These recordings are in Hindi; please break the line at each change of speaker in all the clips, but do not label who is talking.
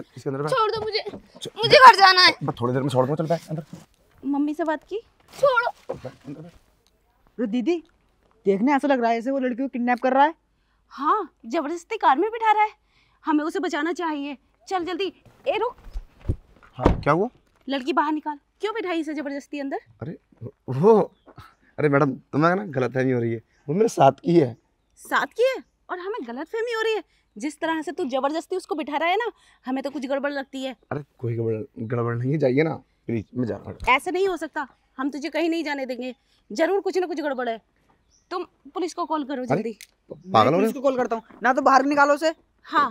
चल इसके अंदर छोड़
दो मुझे मुझे घर जाना है
थोड़ी देर में छोड़ चल अंदर
मम्मी से बात की
छोड़ो दीदी देखने ऐसा लग रहा है जैसे वो लड़की को
किडनैप कर रहा है हाँ जबरदस्ती कार में बिठा रहा है हमें उसे बचाना चाहिए चल जल्दी ए रुक हाँ क्या हुआ लड़की बाहर निकाल क्यों बिठाई इसे जबरदस्ती अंदर
अरे वो अरे मैडम तुम्हें ना फहमी हो रही है वो मेरे साथ की है
साथ की है और हमें गलत फहमी हो रही है जिस तरह से तू जबरदस्ती उसको बिठा रहा है ना हमें तो कुछ गड़बड़ लगती है
अरे कोई गड़बड़ गड़बड़ नहीं है जाइए ना प्लीज मैं जा रहा
ऐसे नहीं हो सकता हम तुझे कहीं नहीं जाने देंगे जरूर कुछ ना कुछ गड़बड़ है तुम पुलिस को कॉल करो जल्दी पागल हो को कॉल करता हूँ ना तो बाहर निकालो उसे हाँ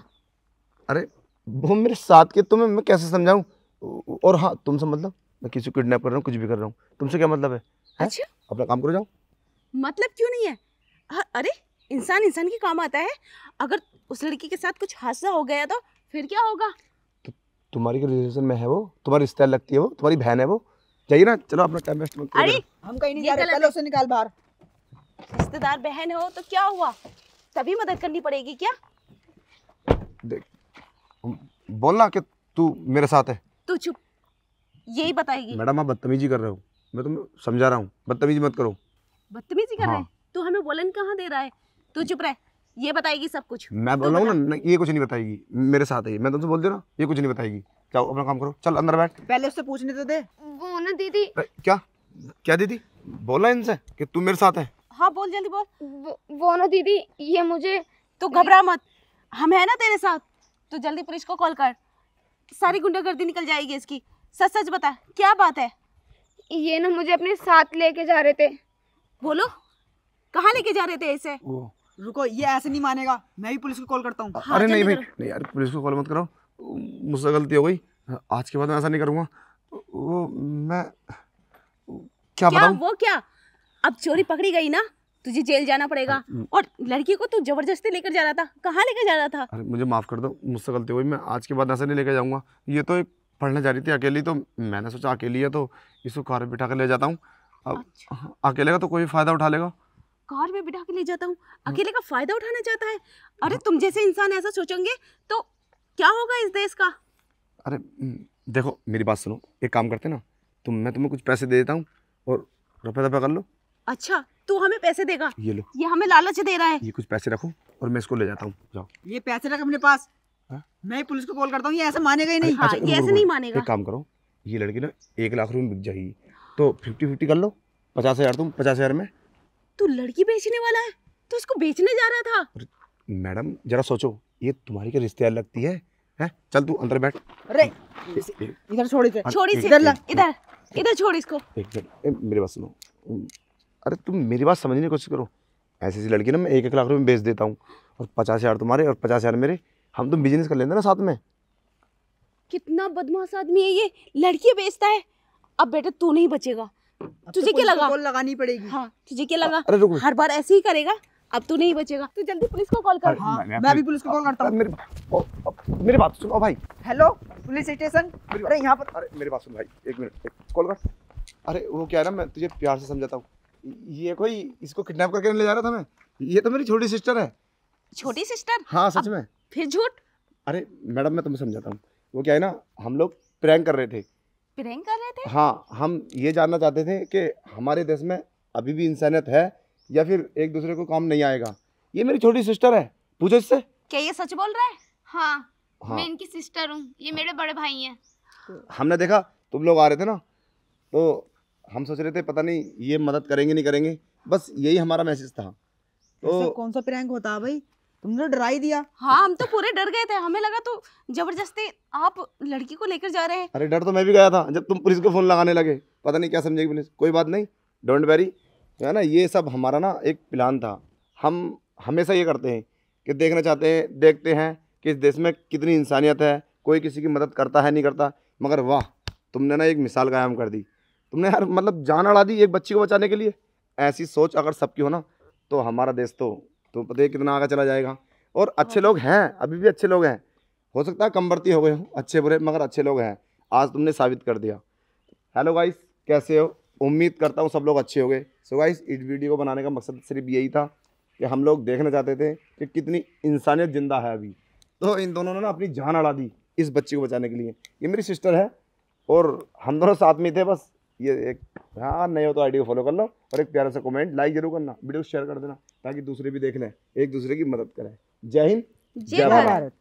अरे वो मेरे साथ के तुम्हें मैं कैसे समझाऊँ और हाँ तुमसे मतलब मैं किसी को किडनैप कर रहा हूँ कुछ भी कर रहा हूँ तुमसे क्या मतलब है? अच्छा अपना काम करो जाओ
मतलब क्यों नहीं है अरे इंसान इंसान के काम आता है अगर उस लड़की के साथ कुछ हादसा हो गया तो फिर क्या होगा
तो तुम्हारी के रिलेशन में है वो तुम्हारी रिश्ता लगती है वो तुम्हारी बहन है वो जाइए ना चलो अपना टाइम वेस्ट मत अरे
हम कहीं नहीं जा रहे पहले उसे निकाल बाहर रिश्तेदार बहन हो तो क्या हुआ तभी मदद करनी पड़ेगी क्या
देख बोलना कि तू मेरे साथ है
तू चुप यही बताएगी
मैडम आप बदतमीजी कर रहे हो मैं तुम्हें समझा रहा हूँ बदतमीजी मत करो
बदतमीजी कर हाँ। रहे हैं तू हमें बोलन कहाँ दे रहा है तू चुप रहे ये बताएगी सब कुछ
मैं तो बोल रहा हूँ ना ये कुछ नहीं बताएगी मेरे साथ ही मैं तुमसे बोल दे ना ये कुछ नहीं बताएगी जाओ अपना काम करो चल अंदर बैठ
पहले उससे पूछने तो दे वो ना दीदी
क्या क्या दीदी बोला इनसे कि तू मेरे साथ है
हाँ बोल जल्दी बोल वो, वो ना दीदी ये मुझे तो घबरा मत हम है ना तेरे साथ तो जल्दी पुलिस को कॉल कर सारी गुंडागर्दी निकल जाएगी इसकी सच सच बता क्या बात है ये ना मुझे अपने साथ लेके जा रहे थे बोलो कहाँ लेके जा रहे थे इसे वो रुको ये ऐसे नहीं मानेगा मैं भी पुलिस को कॉल करता हूँ हाँ, अरे नहीं भाई
नहीं यार पुलिस को कॉल मत करो मुझसे गलती हो गई आज के बाद मैं ऐसा नहीं करूँगा वो मैं क्या, क्या वो
क्या अब चोरी पकड़ी गई ना तुझे जेल जाना पड़ेगा और लड़की को तू जबरदस्ती लेकर जा रहा था कहाँ लेकर जा रहा था
अरे मुझे माफ कर दो मुझसे गलती हुई मैं आज के बाद ऐसा नहीं लेकर जाऊंगा ये तो एक पढ़ने जा रही थी अकेली तो मैंने सोचा अकेली है तो इसको कार बिठा कर ले जाता हूँ अब अच्छा। अकेले का तो कोई फ़ायदा उठा लेगा
कार में बिठा के ले जाता हूँ हाँ। अकेले का फायदा उठाना चाहता है अरे हाँ। तुम जैसे इंसान ऐसा सोचेंगे तो क्या होगा इस देश का
अरे हम्म, देखो मेरी बात सुनो एक काम करते ना तुम मैं तुम्हें कुछ पैसे दे देता हूँ और रुपये दफा कर लो
अच्छा तू हमें पैसे देगा ये लो ये हमें लालच दे रहा है
ये कुछ पैसे रखो और मैं इसको ले जाता हूँ जाओ
ये पैसे रख अपने पास हाँ? मैं पुलिस को कॉल करता हूँ ये ऐसा मानेगा ही नहीं अच्छा, ये ऐसे नहीं मानेगा एक काम
करो ये लड़की ना एक लाख रुपये बिक जाएगी तो फिफ्टी फिफ्टी कर लो पचास हज़ार तुम पचास हज़ार में
तू लड़की बेचने वाला है तो उसको बेचने जा रहा था
मैडम जरा सोचो ये तुम्हारी के रिश्तेदार लगती है हैं चल तू अंदर बैठ
अरे इधर छोड़ इसे हाँ, छोड़ इसे इधर इधर इधर छोड़ इसको
एक मिनट मेरी बात सुनो अरे तुम मेरी बात समझने की कोशिश करो ऐसी ऐसी लड़की ना मैं एक एक लाख रुपए में बेच देता हूँ और पचास हज़ार तुम्हारे और पचास हज़ार मेरे हम तो बिजनेस कर लेते ना साथ में
कितना बदमाश आदमी है ये लड़की बेचता है अब बेटा तू नहीं बचेगा
तुझे तो क्या लगा कॉल
लगानी पड़ेगी हाँ तुझे क्या लगा अरे रुक हर बार ऐसे ही करेगा अब तू तो नहीं बचेगा तू तो जल्दी पुलिस को कॉल कर हाँ, मैं भी पुलिस
को कॉल करता हूँ मेरी बात सुनो भाई
हेलो पुलिस स्टेशन
अरे यहाँ पर अरे मेरी बात सुन भाई एक मिनट कॉल कर अरे वो क्या है ना मैं तुझे प्यार से समझाता हूँ ये कोई इसको किडनैप करके ले जा रहा था मैं ये तो मेरी छोटी सिस्टर है
छोटी सिस्टर हाँ सच में फिर झूठ
अरे मैडम मैं तुम्हें समझाता हूँ वो क्या है ना हम लोग प्रैंक कर रहे थे प्रैंक कर रहे थे हाँ हम ये जानना चाहते थे कि हमारे देश में अभी भी इंसानियत है या फिर एक दूसरे को काम नहीं आएगा ये मेरी छोटी सिस्टर है पूछो इससे
क्या ये सच बोल रहा है हाँ, हाँ। मैं इनकी सिस्टर हूँ ये मेरे बड़े भाई हैं
हमने देखा तुम लोग आ रहे थे ना तो हम सोच रहे थे पता नहीं ये मदद करेंगे नहीं करेंगे बस यही हमारा मैसेज था तो
कौन सा प्रैंक होता है भाई
तुमने डरा ही दिया
हाँ हम तो पूरे डर गए थे हमें लगा तो जबरदस्ती आप लड़की को लेकर जा रहे हैं
अरे डर तो मैं भी गया था जब तुम पुलिस को फोन लगाने लगे पता नहीं क्या समझेगी पुलिस कोई बात नहीं डोंट वेरी है ना ये सब हमारा ना एक प्लान था हम हमेशा ये करते हैं कि देखना चाहते हैं देखते हैं कि इस देश में कितनी इंसानियत है कोई किसी की मदद करता है नहीं करता मगर वाह तुमने ना एक मिसाल कायम कर दी तुमने यार मतलब जान अड़ा दी एक बच्ची को बचाने के लिए ऐसी सोच अगर सबकी हो ना तो हमारा देश तो तो पता है कितना आगे चला जाएगा और हाँ अच्छे लोग हैं अभी भी अच्छे लोग हैं हो सकता है कम बढ़ती हो गए हो अच्छे बुरे मगर अच्छे लोग हैं आज तुमने साबित कर दिया हेलो गाइस कैसे हो उम्मीद करता हूँ सब लोग अच्छे हो गए सो गाइस इस वीडियो को बनाने का मकसद सिर्फ यही था कि हम लोग देखना चाहते थे कि कितनी इंसानियत ज़िंदा है अभी तो इन दोनों ने ना अपनी जान अड़ा दी इस बच्ची को बचाने के लिए ये मेरी सिस्टर है और हम दोनों साथ में थे बस ये एक हाँ नहीं हो तो आइडियो फॉलो कर लो और एक प्यारा सा कमेंट लाइक जरूर करना वीडियो शेयर कर देना ताकि दूसरे भी देख लें एक दूसरे की मदद करें जय हिंद जय भारत